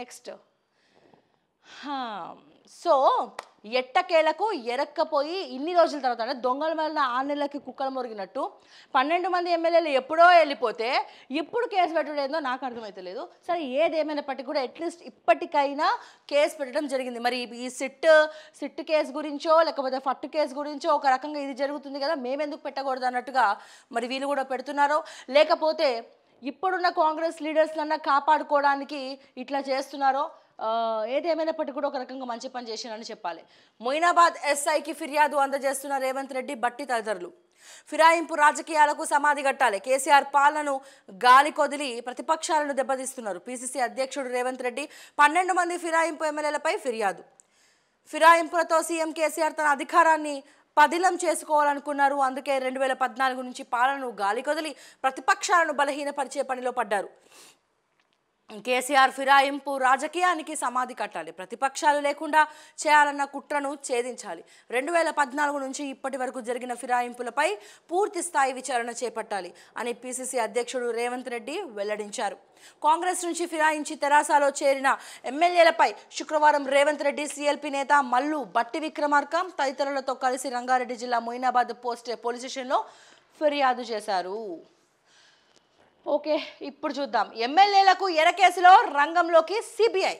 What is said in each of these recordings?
next so ఎట్టకేలకు ఎరక్కపోయి ఇన్ని రోజుల తర్వాత అంటే దొంగల వల్ల నెలలకి కుక్కలు మురిగినట్టు పన్నెండు మంది ఎమ్మెల్యేలు ఎప్పుడో వెళ్ళిపోతే ఇప్పుడు కేసు పెట్టడేందో నాకు లేదు సరే ఏదేమైనప్పటికీ కూడా అట్లీస్ట్ ఇప్పటికైనా కేసు పెట్టడం జరిగింది మరి ఈ సిట్ సిట్ కేసు గురించో లేకపోతే ఫట్టు కేసు గురించో ఒక రకంగా ఇది జరుగుతుంది కదా మేమెందుకు పెట్టకూడదు అన్నట్టుగా మరి వీళ్ళు కూడా పెడుతున్నారో లేకపోతే ఇప్పుడున్న కాంగ్రెస్ లీడర్స్లన్నా కాపాడుకోవడానికి ఇట్లా చేస్తున్నారో ఏదేమైనప్పటికీ కూడా ఒక రకంగా మంచి పని చేశానని చెప్పాలి మొయినాబాద్ ఎస్ఐకి ఫిర్యాదు అందజేస్తున్న రేవంత్ రెడ్డి బట్టి తదితరులు ఫిరాయింపు రాజకీయాలకు సమాధి కట్టాలి కేసీఆర్ పాలనను గాలి కొదిలి ప్రతిపక్షాలను దెబ్బతీస్తున్నారు పీసీసీ అధ్యక్షుడు రేవంత్ రెడ్డి పన్నెండు మంది ఫిరాయింపు ఎమ్మెల్యేలపై ఫిర్యాదు ఫిరాయింపులతో సీఎం కేసీఆర్ తన అధికారాన్ని పదిలం చేసుకోవాలనుకున్నారు అందుకే రెండు వేల పద్నాలుగు నుంచి పాలనను గాలికొదిలి ప్రతిపక్షాలను బలహీనపరిచే పనిలో పడ్డారు కేసీఆర్ ఫిరాయింపు రాజకీయానికి సమాధి కట్టాలి ప్రతిపక్షాలు లేకుండా చేయాలన్న కుట్రను ఛేదించాలి రెండు వేల పద్నాలుగు నుంచి ఇప్పటి వరకు జరిగిన ఫిరాయింపులపై పూర్తి స్థాయి విచారణ చేపట్టాలి అని పిసిసి అధ్యక్షుడు రేవంత్ రెడ్డి వెల్లడించారు కాంగ్రెస్ నుంచి ఫిరాయించి తెరాసలో చేరిన ఎమ్మెల్యేలపై శుక్రవారం రేవంత్ రెడ్డి సిఎల్పి నేత మల్లు బట్టి విక్రమార్క తదితరులతో కలిసి రంగారెడ్డి జిల్లా మొయినాబాద్ పోస్టే పోలీస్ స్టేషన్లో ఫిర్యాదు చేశారు ఓకే ఇప్పుడు చూద్దాం ఎమ్మెల్యేలకు ఎరకేసులో రంగంలోకి సిబిఐ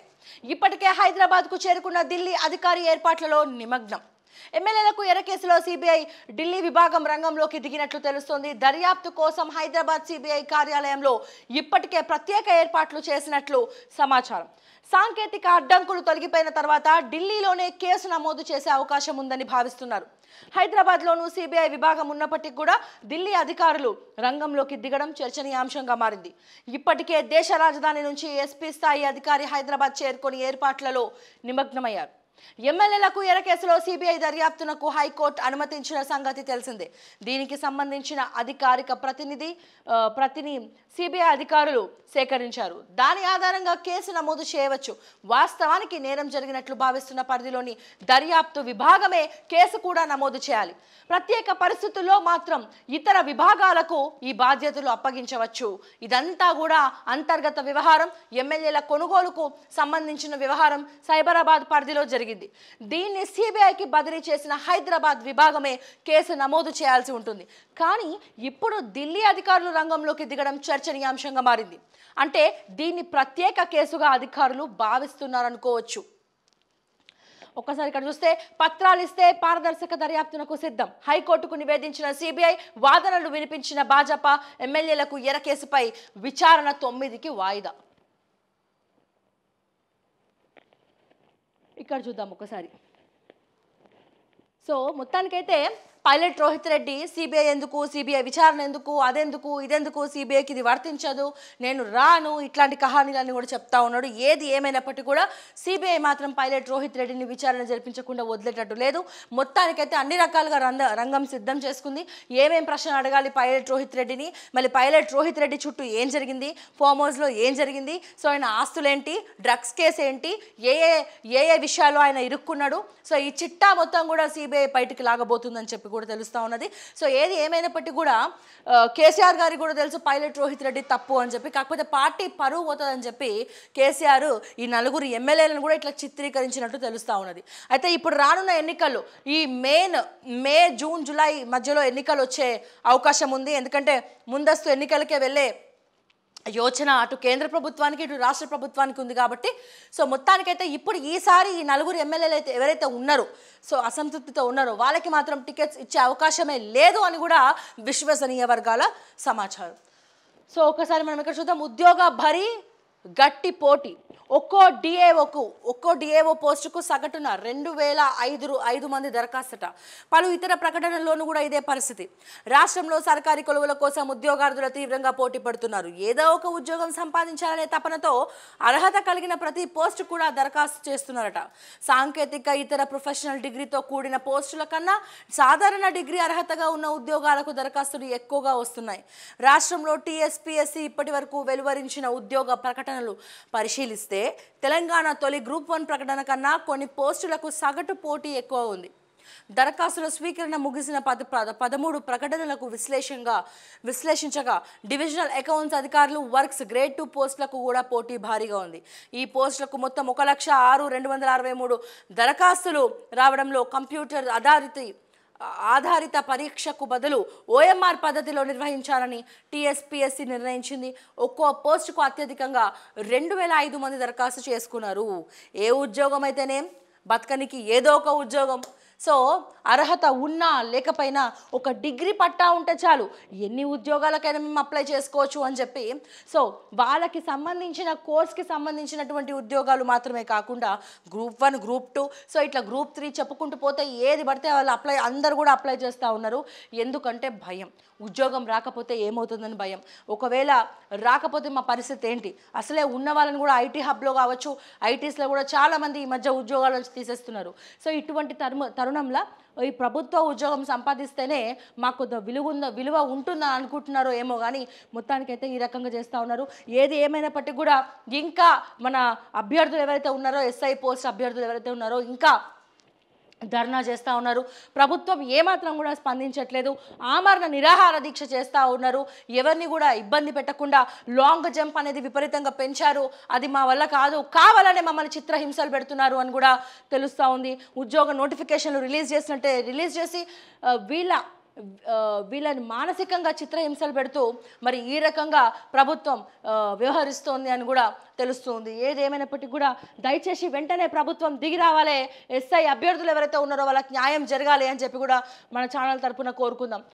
ఇప్పటికే హైదరాబాద్కు చేరుకున్న ఢిల్లీ అధికారి ఏర్పాట్లలో నిమగ్నం ఎమ్మెల్యేలకు ఎరకేసులో సిబిఐ ఢిల్లీ విభాగం రంగంలోకి దిగినట్లు తెలుస్తోంది దర్యాప్తు కోసం హైదరాబాద్ సిబిఐ కార్యాలయంలో ఇప్పటికే ప్రత్యేక ఏర్పాట్లు చేసినట్లు సమాచారం సాంకేతిక అడ్డంకులు తొలగిపోయిన తర్వాత ఢిల్లీలోనే కేసు నమోదు చేసే అవకాశం ఉందని భావిస్తున్నారు హైదరాబాద్లోనూ సిబిఐ విభాగం ఉన్నప్పటికీ కూడా ఢిల్లీ అధికారులు రంగంలోకి దిగడం చర్చనీయాంశంగా మారింది ఇప్పటికే దేశ రాజధాని నుంచి ఎస్పీ స్థాయి అధికారి హైదరాబాద్ చేరుకొని ఏర్పాట్లలో నిమగ్నమయ్యారు ఎమ్మెల్యేలకు ఎర కేసులో సిబిఐ దర్యాప్తునకు హైకోర్టు అనుమతించిన సంగతి తెలిసిందే దీనికి సంబంధించిన అధికారిక ప్రతినిధి ప్రతిని సిబిఐ అధికారులు సేకరించారు దాని ఆధారంగా కేసు నమోదు చేయవచ్చు వాస్తవానికి నేరం జరిగినట్లు భావిస్తున్న పరిధిలోని దర్యాప్తు విభాగమే కేసు కూడా నమోదు చేయాలి ప్రత్యేక పరిస్థితుల్లో మాత్రం ఇతర విభాగాలకు ఈ బాధ్యతలు అప్పగించవచ్చు ఇదంతా కూడా అంతర్గత వ్యవహారం ఎమ్మెల్యేల కొనుగోలుకు సంబంధించిన వ్యవహారం సైబరాబాద్ పరిధిలో జరిగింది జరిగింది దీన్ని సిబిఐకి బదిలీ చేసిన హైదరాబాద్ విభాగమే కేసు నమోదు చేయాల్సి ఉంటుంది కానీ ఇప్పుడు ఢిల్లీ అధికారులు రంగంలోకి దిగడం చర్చనీయాంశంగా మారింది అంటే దీన్ని ప్రత్యేక కేసుగా అధికారులు భావిస్తున్నారనుకోవచ్చు ఒక్కసారి ఇక్కడ చూస్తే పత్రాలు ఇస్తే పారదర్శక దర్యాప్తునకు సిద్ధం హైకోర్టుకు నివేదించిన సిబిఐ వాదనలు వినిపించిన భాజపా ఎమ్మెల్యేలకు ఎర కేసుపై విచారణ తొమ్మిదికి వాయిదా ఇక చూడడం ఒకసారి సో ముత్తానికైతే పైలట్ రోహిత్ రెడ్డి సిబిఐ ఎందుకు సిబిఐ విచారణ ఎందుకు అదెందుకు ఇదెందుకు సిబిఐకి ఇది వర్తించదు నేను రాను ఇట్లాంటి కహానీలన్నీ కూడా చెప్తా ఉన్నాడు ఏది ఏమైనప్పటికీ కూడా సిబిఐ మాత్రం పైలట్ రోహిత్ రెడ్డిని విచారణ జరిపించకుండా వదిలేటట్టు లేదు మొత్తానికైతే అన్ని రకాలుగా రంగ రంగం సిద్ధం చేసుకుంది ఏమేం ప్రశ్నలు అడగాలి పైలట్ రోహిత్ రెడ్డిని మళ్ళీ పైలట్ రోహిత్ రెడ్డి చుట్టూ ఏం జరిగింది హౌస్లో ఏం జరిగింది సో ఆయన ఆస్తులేంటి డ్రగ్స్ కేసు ఏంటి ఏ ఏ ఏ విషయాల్లో ఆయన ఇరుక్కున్నాడు సో ఈ చిట్టా మొత్తం కూడా సిబిఐ బయటికి లాగబోతుందని చెప్పి కూడా తెలుస్తూ ఉన్నది సో ఏది ఏమైనప్పటికీ కూడా కేసీఆర్ గారికి కూడా తెలుసు పైలట్ రోహిత్ రెడ్డి తప్పు అని చెప్పి కాకపోతే పార్టీ పరువు పోతుందని చెప్పి కేసీఆర్ ఈ నలుగురు ఎమ్మెల్యేలను కూడా ఇట్లా చిత్రీకరించినట్టు తెలుస్తూ ఉన్నది అయితే ఇప్పుడు రానున్న ఎన్నికలు ఈ మెయిన్ మే జూన్ జూలై మధ్యలో ఎన్నికలు వచ్చే అవకాశం ఉంది ఎందుకంటే ముందస్తు ఎన్నికలకే వెళ్ళే యోచన అటు కేంద్ర ప్రభుత్వానికి ఇటు రాష్ట్ర ప్రభుత్వానికి ఉంది కాబట్టి సో మొత్తానికైతే ఇప్పుడు ఈసారి ఈ నలుగురు ఎమ్మెల్యేలు అయితే ఎవరైతే ఉన్నారో సో అసంతృప్తితో ఉన్నారో వాళ్ళకి మాత్రం టికెట్స్ ఇచ్చే అవకాశమే లేదు అని కూడా విశ్వసనీయ వర్గాల సమాచారం సో ఒకసారి మనం ఇక్కడ చూద్దాం ఉద్యోగ భరి గట్టి పోటీ ఒక్కో డిఏఓకు ఒక్కో డిఏఓ పోస్టుకు సగటున రెండు వేల ఐదు ఐదు మంది దరఖాస్తుట పలు ఇతర ప్రకటనల్లోనూ కూడా ఇదే పరిస్థితి రాష్ట్రంలో సర్కారీ కొలువుల కోసం ఉద్యోగార్థులు తీవ్రంగా పోటీ పడుతున్నారు ఏదో ఒక ఉద్యోగం సంపాదించాలనే తపనతో అర్హత కలిగిన ప్రతి పోస్టు కూడా దరఖాస్తు చేస్తున్నారట సాంకేతిక ఇతర ప్రొఫెషనల్ డిగ్రీతో కూడిన పోస్టుల కన్నా సాధారణ డిగ్రీ అర్హతగా ఉన్న ఉద్యోగాలకు దరఖాస్తులు ఎక్కువగా వస్తున్నాయి రాష్ట్రంలో టీఎస్పీఎస్సీ ఇప్పటి వరకు వెలువరించిన ఉద్యోగ ప్రకటన ప్రకటనలు పరిశీలిస్తే తెలంగాణ తొలి గ్రూప్ వన్ ప్రకటన కన్నా కొన్ని పోస్టులకు సగటు పోటీ ఎక్కువ ఉంది దరఖాస్తుల స్వీకరణ ముగిసిన పద పదమూడు ప్రకటనలకు విశ్లేషంగా విశ్లేషించగా డివిజనల్ అకౌంట్స్ అధికారులు వర్క్స్ గ్రేడ్ టూ పోస్టులకు కూడా పోటీ భారీగా ఉంది ఈ పోస్టులకు మొత్తం ఒక లక్ష ఆరు రెండు వందల అరవై మూడు దరఖాస్తులు రావడంలో కంప్యూటర్ ఆధారిత ఆధారిత పరీక్షకు బదులు ఓఎంఆర్ పద్ధతిలో నిర్వహించాలని టీఎస్పీఎస్సీ నిర్ణయించింది ఒక్కో పోస్టుకు అత్యధికంగా రెండు వేల ఐదు మంది దరఖాస్తు చేసుకున్నారు ఏ ఉద్యోగం అయితేనే బతకనికి ఏదో ఒక ఉద్యోగం సో అర్హత ఉన్నా లేకపోయినా ఒక డిగ్రీ పట్టా ఉంటే చాలు ఎన్ని ఉద్యోగాలకైనా మేము అప్లై చేసుకోవచ్చు అని చెప్పి సో వాళ్ళకి సంబంధించిన కోర్స్కి సంబంధించినటువంటి ఉద్యోగాలు మాత్రమే కాకుండా group one group two so ఇట్లా గ్రూప్ త్రీ చెప్పుకుంటూ పోతే ఏది పడితే వాళ్ళు అప్లై అందరు కూడా అప్లై చేస్తూ ఉన్నారు ఎందుకంటే భయం ఉద్యోగం రాకపోతే ఏమవుతుందని భయం ఒకవేళ రాకపోతే మా పరిస్థితి ఏంటి అసలే ఉన్న వాళ్ళని కూడా ఐటీ హబ్లో కావచ్చు ఐటీస్లో కూడా చాలామంది ఈ మధ్య ఉద్యోగాల నుంచి తీసేస్తున్నారు సో ఇటువంటి తరుమ తరుణ తరుణంలో ఈ ప్రభుత్వ ఉద్యోగం సంపాదిస్తేనే మాకు విలువ ఉంద విలువ ఉంటుందా అనుకుంటున్నారో ఏమో కానీ మొత్తానికైతే ఈ రకంగా చేస్తూ ఉన్నారు ఏది ఏమైనప్పటికీ కూడా ఇంకా మన అభ్యర్థులు ఎవరైతే ఉన్నారో ఎస్ఐ పోస్ట్ అభ్యర్థులు ఎవరైతే ఉన్నారో ఇంకా ధర్నా చేస్తూ ఉన్నారు ప్రభుత్వం ఏమాత్రం కూడా స్పందించట్లేదు ఆమరణ నిరాహార దీక్ష చేస్తూ ఉన్నారు ఎవరిని కూడా ఇబ్బంది పెట్టకుండా లాంగ్ జంప్ అనేది విపరీతంగా పెంచారు అది మా వల్ల కాదు కావాలనే మమ్మల్ని చిత్రహింసలు పెడుతున్నారు అని కూడా తెలుస్తూ ఉంది ఉద్యోగ నోటిఫికేషన్లు రిలీజ్ చేసినట్టే రిలీజ్ చేసి వీళ్ళ వీళ్ళని మానసికంగా చిత్రహింసలు పెడుతూ మరి ఈ రకంగా ప్రభుత్వం వ్యవహరిస్తోంది అని కూడా తెలుస్తుంది ఏదేమైనప్పటికీ కూడా దయచేసి వెంటనే ప్రభుత్వం దిగి రావాలి ఎస్ఐ అభ్యర్థులు ఎవరైతే ఉన్నారో వాళ్ళకి న్యాయం జరగాలి అని చెప్పి కూడా మన ఛానల్ తరపున కోరుకుందాం